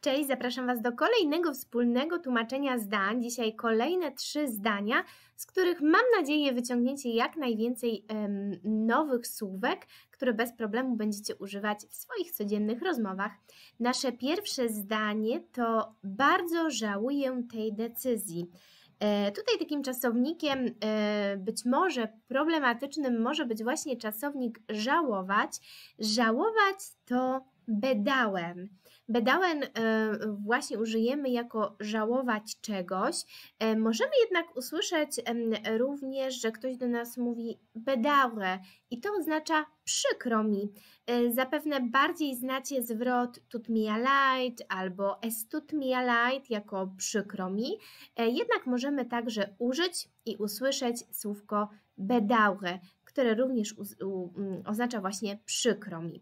Cześć, zapraszam Was do kolejnego wspólnego tłumaczenia zdań. Dzisiaj kolejne trzy zdania, z których mam nadzieję wyciągniecie jak najwięcej nowych słówek, które bez problemu będziecie używać w swoich codziennych rozmowach. Nasze pierwsze zdanie to bardzo żałuję tej decyzji. E, tutaj takim czasownikiem e, być może problematycznym może być właśnie czasownik żałować. Żałować to bedałem. Bedałen e, właśnie użyjemy jako żałować czegoś. E, możemy jednak usłyszeć również, że ktoś do nas mówi bedałe i to oznacza przykro mi. E, zapewne bardziej znacie zwrot tut mi albo es tut jako przykro mi. Jednak możemy także użyć i usłyszeć słówko bedałe, które również mm, oznacza właśnie przykro mi.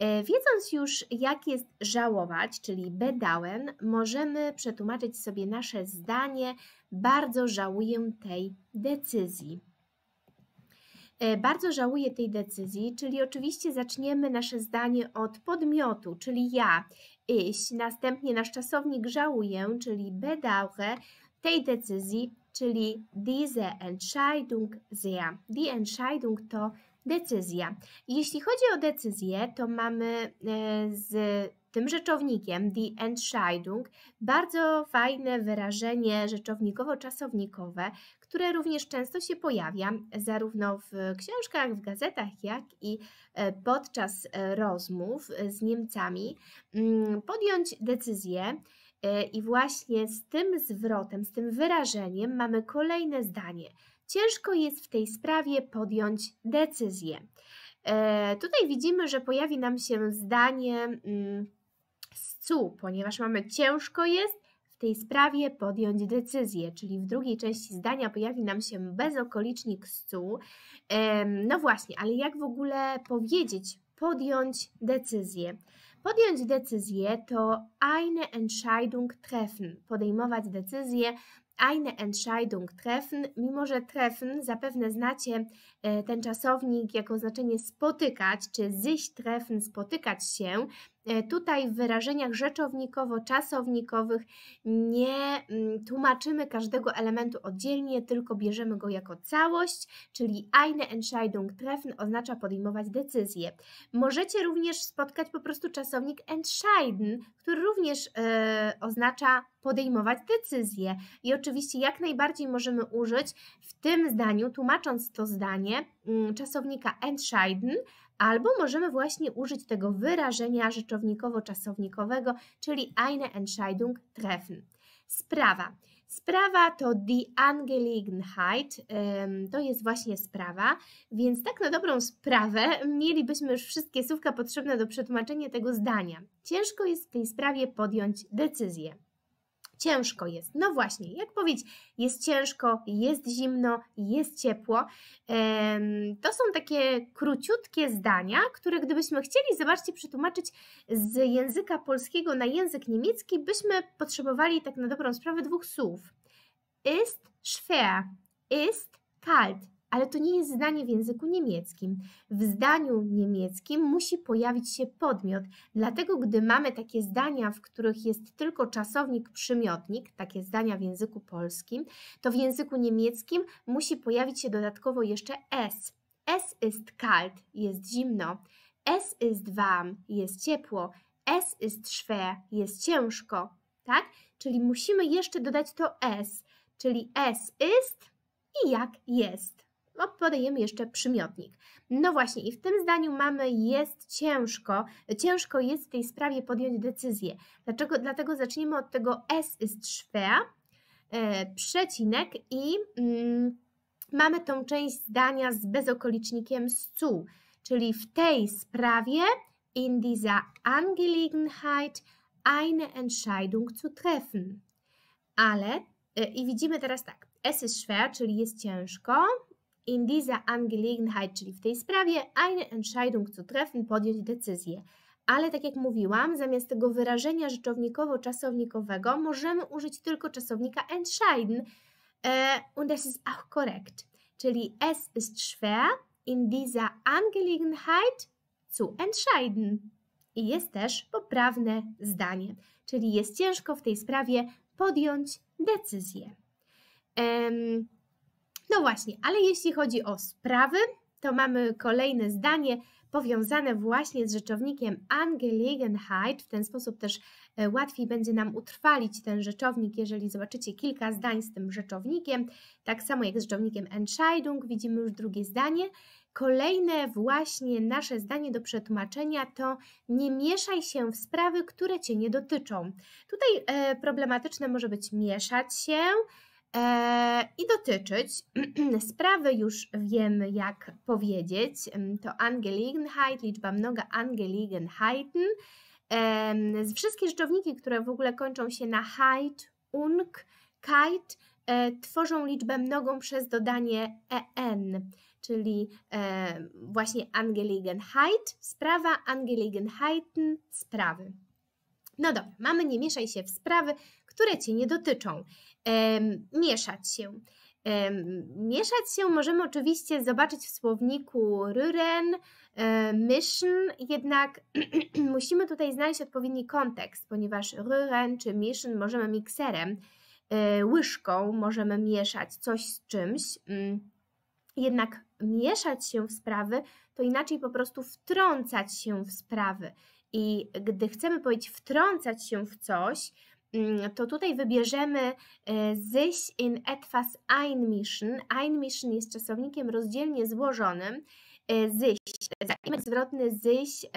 E, wiedząc już, jak jest żałować, czyli bedałem, możemy przetłumaczyć sobie nasze zdanie: Bardzo żałuję tej decyzji. E, bardzo żałuję tej decyzji, czyli oczywiście zaczniemy nasze zdanie od podmiotu, czyli ja, iść, następnie nasz czasownik żałuję, czyli bedauche, tej decyzji, czyli diese Entscheidung sehr. Die Entscheidung to decyzja. Jeśli chodzi o decyzję, to mamy e, z tym rzeczownikiem, die Entscheidung, bardzo fajne wyrażenie rzeczownikowo-czasownikowe, które również często się pojawia zarówno w książkach, w gazetach, jak i e, podczas e, rozmów z Niemcami. Mm, podjąć decyzję E, I właśnie z tym zwrotem, z tym wyrażeniem mamy kolejne zdanie. Ciężko jest w tej sprawie podjąć decyzję. E, tutaj widzimy, że pojawi nam się zdanie mm, z cu, ponieważ mamy ciężko jest w tej sprawie podjąć decyzję, czyli w drugiej części zdania pojawi nam się bezokolicznik z cu. No właśnie, ale jak w ogóle powiedzieć podjąć decyzję? Podjąć decyzję to eine Entscheidung treffen. Podejmować decyzję eine Entscheidung treffen, mimo że treffen zapewne znacie e, ten czasownik jako znaczenie spotykać, czy sich treffen, spotykać się, E, tutaj w wyrażeniach rzeczownikowo-czasownikowych nie mm, tłumaczymy każdego elementu oddzielnie, tylko bierzemy go jako całość, czyli eine Entscheidung treffen oznacza podejmować decyzję. Możecie również spotkać po prostu czasownik entscheiden, który również e, oznacza podejmować decyzję. I oczywiście jak najbardziej możemy użyć w tym zdaniu, tłumacząc to zdanie, mm, czasownika entscheiden, Albo możemy właśnie użyć tego wyrażenia rzeczownikowo-czasownikowego, czyli eine Entscheidung treffen. Sprawa. Sprawa to die Angelegenheit, to jest właśnie sprawa, więc tak na dobrą sprawę mielibyśmy już wszystkie słówka potrzebne do przetłumaczenia tego zdania. Ciężko jest w tej sprawie podjąć decyzję. Ciężko jest. No właśnie, jak powiedzieć, jest ciężko, jest zimno, jest ciepło. To są takie króciutkie zdania, które gdybyśmy chcieli, zobaczcie, przetłumaczyć z języka polskiego na język niemiecki, byśmy potrzebowali tak na dobrą sprawę dwóch słów. Ist schwer, ist kalt, ale to nie jest zdanie w języku niemieckim. W zdaniu niemieckim musi pojawić się podmiot, dlatego gdy mamy takie zdania, w których jest tylko czasownik przymiotnik, takie zdania w języku polskim, to w języku niemieckim musi pojawić się dodatkowo jeszcze s. Es ist kalt, jest zimno. Es ist warm, jest ciepło. Es ist schwer, jest ciężko. Tak? Czyli musimy jeszcze dodać to s, czyli s ist i jak jest no podajemy jeszcze przymiotnik. No właśnie, i w tym zdaniu mamy jest ciężko, ciężko jest w tej sprawie podjąć decyzję. Dlaczego? Dlatego zaczniemy od tego es ist schwer, przecinek i mm, mamy tą część zdania z bezokolicznikiem zu, czyli w tej sprawie in dieser Angelegenheit eine Entscheidung zu treffen. Ale e, i widzimy teraz tak, es ist schwer, czyli jest ciężko, in dieser Angelegenheit, czyli w tej sprawie, eine Entscheidung zu treffen, podjąć decyzję. Ale tak jak mówiłam, zamiast tego wyrażenia rzeczownikowo-czasownikowego możemy użyć tylko czasownika entscheiden e, und das ist auch korrekt. Czyli es ist schwer in dieser Angelegenheit zu entscheiden. I jest też poprawne zdanie, czyli jest ciężko w tej sprawie podjąć decyzję. Um, no właśnie, ale jeśli chodzi o sprawy, to mamy kolejne zdanie powiązane właśnie z rzeczownikiem Angelegenheit. W ten sposób też e, łatwiej będzie nam utrwalić ten rzeczownik, jeżeli zobaczycie kilka zdań z tym rzeczownikiem. Tak samo jak z rzeczownikiem Entscheidung widzimy już drugie zdanie. Kolejne właśnie nasze zdanie do przetłumaczenia to nie mieszaj się w sprawy, które Cię nie dotyczą. Tutaj e, problematyczne może być mieszać się, i dotyczyć. Sprawy już wiemy, jak powiedzieć. To Angelegenheit, liczba mnoga Angelegenheiten. Wszystkie rzeczowniki, które w ogóle kończą się na heit, unk, kite, e, tworzą liczbę mnogą przez dodanie en, czyli e, właśnie Angelegenheit, sprawa, Angelegenheiten, sprawy. No dobra, mamy nie mieszaj się w sprawy, które Cię nie dotyczą mieszać się. Mieszać się możemy oczywiście zobaczyć w słowniku ryren, e, mission, jednak musimy tutaj znaleźć odpowiedni kontekst, ponieważ ryren czy mission możemy mikserem, e, łyżką możemy mieszać coś z czymś, mm, jednak mieszać się w sprawy to inaczej po prostu wtrącać się w sprawy. I gdy chcemy powiedzieć wtrącać się w coś, Mm, to tutaj wybierzemy e, sich in etwas einmischen. Einmischen jest czasownikiem rozdzielnie złożonym. E, sich, e, zamiast zwrotny sich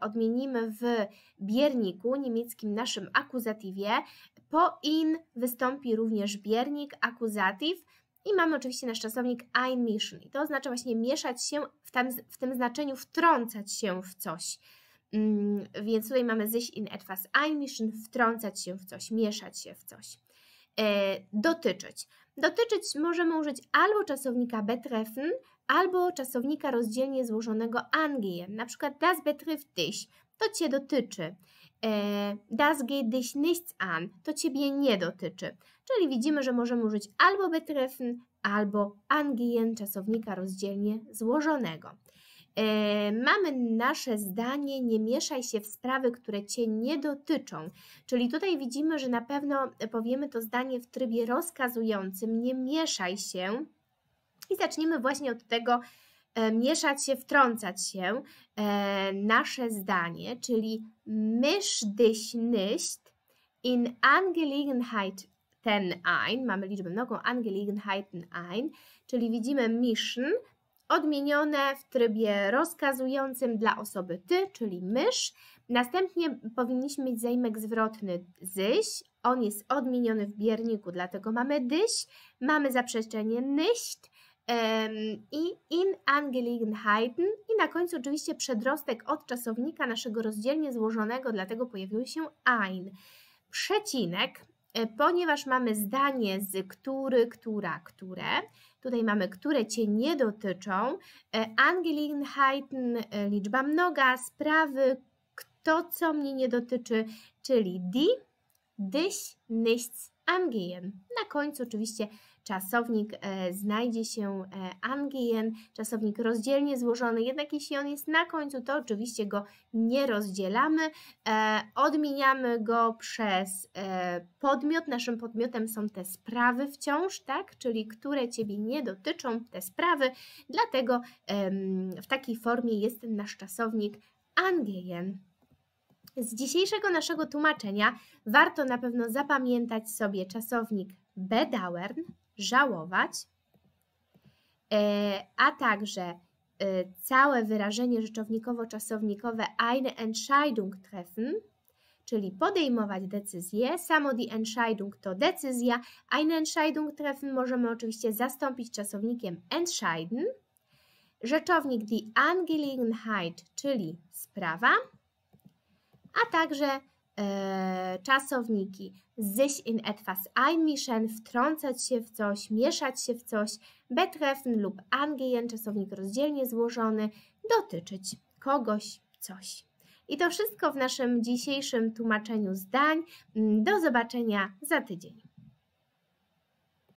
odmienimy w bierniku niemieckim naszym akuzatywie. Po in wystąpi również biernik, akuzatyw, i mamy oczywiście nasz czasownik einmischen. I to oznacza właśnie mieszać się w, tam, w tym znaczeniu wtrącać się w coś. Mm, więc tutaj mamy sich in etwas einmischen, wtrącać się w coś, mieszać się w coś. E, dotyczyć. Dotyczyć możemy użyć albo czasownika betreffen, albo czasownika rozdzielnie złożonego angehen. na przykład das betrifft dich, to Cię dotyczy. E, das geht dich nichts an, to Ciebie nie dotyczy. Czyli widzimy, że możemy użyć albo betreffen, albo angehen czasownika rozdzielnie złożonego. E, mamy nasze zdanie, nie mieszaj się w sprawy, które cię nie dotyczą. Czyli tutaj widzimy, że na pewno powiemy to zdanie w trybie rozkazującym, nie mieszaj się. I zaczniemy właśnie od tego, e, mieszać się, wtrącać się, e, nasze zdanie, czyli mysz dich nicht in Angelegenheit ten ein, mamy liczbę nogą Angelegenheiten ein, czyli widzimy mischen, odmienione w trybie rozkazującym dla osoby ty, czyli mysz. Następnie powinniśmy mieć zajmek zwrotny zyś. On jest odmieniony w bierniku, dlatego mamy dyś, mamy zaprzeczenie nicht i in Angelegenheiten i na końcu oczywiście przedrostek od czasownika naszego rozdzielnie złożonego, dlatego pojawił się ein. Przecinek E, ponieważ mamy zdanie z który, która, które. Tutaj mamy, które Cię nie dotyczą. E, Angelegenheiten, e, liczba mnoga, sprawy, kto co mnie nie dotyczy, czyli die, dich, nichts angehen. Na końcu oczywiście czasownik e, znajdzie się e, angien, czasownik rozdzielnie złożony, jednak jeśli on jest na końcu, to oczywiście go nie rozdzielamy, e, odmieniamy go przez podmiot, naszym podmiotem są te sprawy wciąż, tak, czyli które Ciebie nie dotyczą, te sprawy, dlatego w takiej formie jest ten nasz czasownik angien. Z dzisiejszego naszego tłumaczenia warto na pewno zapamiętać sobie czasownik bedauern, żałować, e, a także e, całe wyrażenie rzeczownikowo-czasownikowe eine Entscheidung treffen, czyli podejmować decyzję. Samo die Entscheidung to decyzja. Eine Entscheidung treffen możemy oczywiście zastąpić czasownikiem entscheiden. Rzeczownik die Angelegenheit, czyli sprawa, a także E, czasowniki sich in etwas einmischen, wtrącać się w coś, mieszać się w coś, betreffen lub angehen, czasownik rozdzielnie złożony, dotyczyć kogoś, coś. I to wszystko w naszym dzisiejszym tłumaczeniu zdań. Mm, do zobaczenia za tydzień.